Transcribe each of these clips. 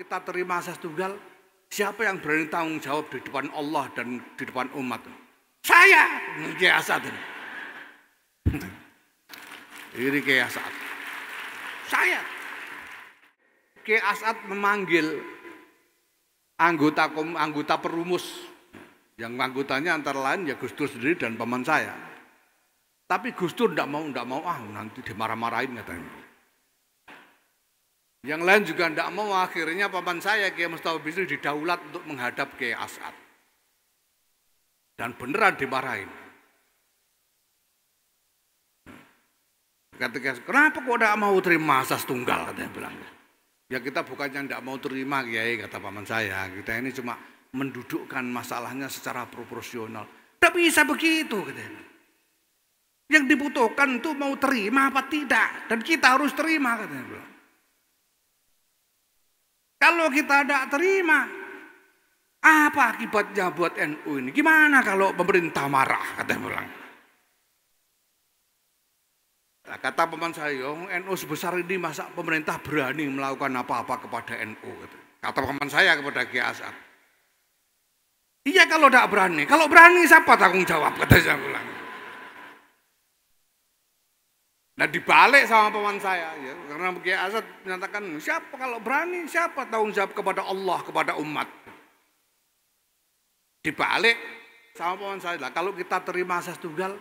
kita terima asas tunggal, siapa yang berani tanggung jawab di depan Allah dan di depan umat? Saya, Kiai Asad. Ini Kiai Saya. Kiai Asad memanggil anggota anggota perumus yang anggotanya antara lain ya Gus Dur sendiri dan paman saya. Tapi Gus Dur tidak mau, tidak mau, ah nanti dimarah-marahin katanya. Yang lain juga tidak mau akhirnya paman saya Kiai Mustafa Bisri didaulat untuk menghadap Kiai Asad. Dan beneran dimarahin. Ketika, kenapa kok tidak mau terima asas tunggal katanya bilang. Ya kita bukannya tidak mau terima Kiai kata paman saya. Kita ini cuma mendudukkan masalahnya secara proporsional. Tidak bisa begitu katanya. Yang dibutuhkan itu mau terima apa tidak. Dan kita harus terima katanya bilang. Kalau kita tidak terima, apa akibatnya buat NU ini? Gimana kalau pemerintah marah? Kata yang bilang. Kata paman saya, NU sebesar ini masa pemerintah berani melakukan apa-apa kepada NU? Gitu. Kata paman saya kepada Kiai Asad. Iya kalau tidak berani, kalau berani siapa tanggung jawab? Kata saya bilang. Nah dibalik sama paman saya, ya. karena Kiai Asad menyatakan siapa kalau berani siapa tanggung jawab kepada Allah kepada umat. Dibalik sama paman saya lah. Kalau kita terima asas tunggal,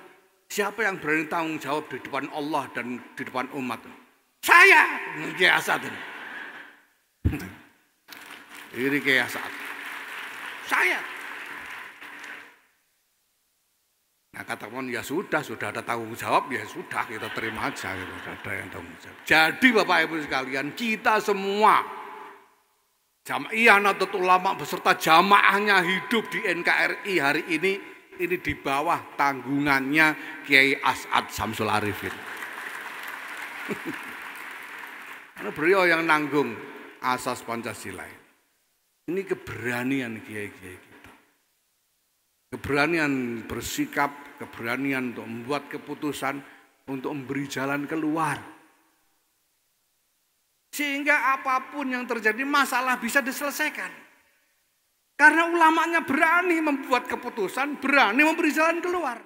siapa yang berani tanggung jawab di depan Allah dan di depan umat? Saya Kiai Asad. Ini Kiai Asad. Saya. Nah, kata ya sudah, sudah ada tanggung jawab, ya sudah kita terima aja gitu, ada yang tanggung jawab. Jadi Bapak Ibu sekalian, kita semua jama'ah iya, Nahdlatul Ulama beserta jamaahnya hidup di NKRI hari ini ini di bawah tanggungannya Kiai As'ad Samsul Arifin. Karena beliau yang nanggung asas Pancasila. Ini keberanian Kiai-Kiai Keberanian bersikap, keberanian untuk membuat keputusan, untuk memberi jalan keluar. Sehingga apapun yang terjadi masalah bisa diselesaikan. Karena ulamanya berani membuat keputusan, berani memberi jalan keluar.